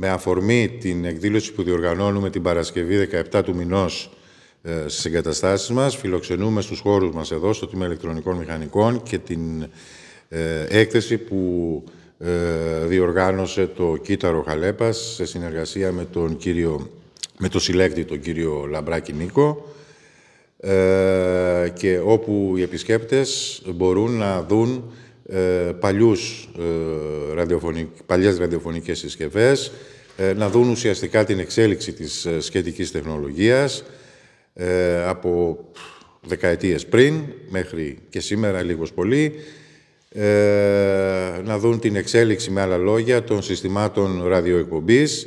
με αφορμή την εκδήλωση που διοργανώνουμε την Παρασκευή 17 του μηνός ε, στις εγκαταστάσεις μας. Φιλοξενούμε στους χώρους μας εδώ, στο Τμήμα Ελεκτρονικών Μηχανικών και την ε, έκθεση που ε, διοργάνωσε το Κύτταρο Χαλέπας σε συνεργασία με τον κύριο με το συλλέκτη τον κύριο Λαμπράκη Νίκο και όπου οι επισκέπτες μπορούν να δουν ε, παλιούς, ε, παλιές ραδιοφωνικές συσκευές, ε, να δουν ουσιαστικά την εξέλιξη της ε, σχετικής τεχνολογίας ε, από δεκαετίες πριν μέχρι και σήμερα λίγος πολύ, να δουν την εξέλιξη με άλλα λόγια των συστημάτων ραδιοεκπομπής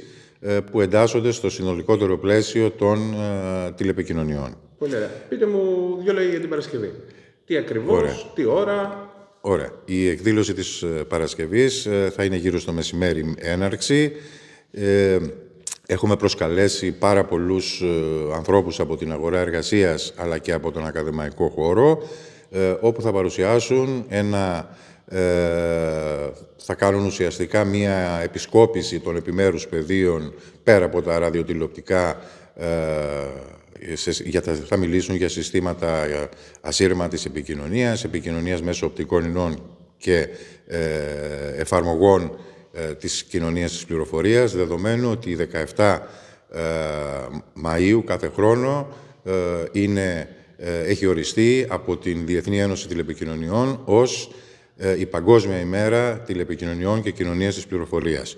που εντάσσονται στο συνολικότερο πλαίσιο των τηλεπικοινωνιών. Πολύ ωραία. Πείτε μου δύο λόγια για την Παρασκευή. Τι ακριβώς, τι ώρα, Ωραία. Η εκδήλωση της ε, Παρασκευής ε, θα είναι γύρω στο μεσημέρι έναρξη. Ε, έχουμε προσκαλέσει πάρα πολλούς ανθρώπους από την αγορά εργασίας αλλά και από τον ακαδημαϊκό χώρο όπου θα παρουσιάσουν ένα θα κάνουν ουσιαστικά μία επισκόπηση των επιμέρους πεδίων πέρα από τα ραδιοτηλεοπτικά ε, για τα, θα μιλήσουν για συστήματα ε, ασύρματης επικοινωνίας, επικοινωνίας μέσω οπτικών ινών και ε, εφαρμογών της κοινωνίας της πληροφορίας, δεδομένου ότι 17 Μαΐου κάθε χρόνο είναι, έχει οριστεί από την Διεθνή Ένωση Τηλεπικοινωνιών ως η Παγκόσμια ημέρα τηλεπικοινωνιών και κοινωνίας της πληροφορίας.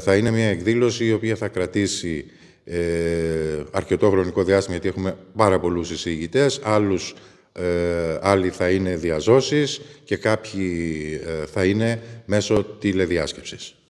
Θα είναι μια εκδήλωση η οποία θα κρατήσει ε, αρκετό χρονικό διάστημα, γιατί έχουμε πάρα πολλούς εισηγητές, άλλους, ε, άλλοι θα είναι διαζώσεις και κάποιοι ε, θα είναι μέσω τηλεδιάσκεψης.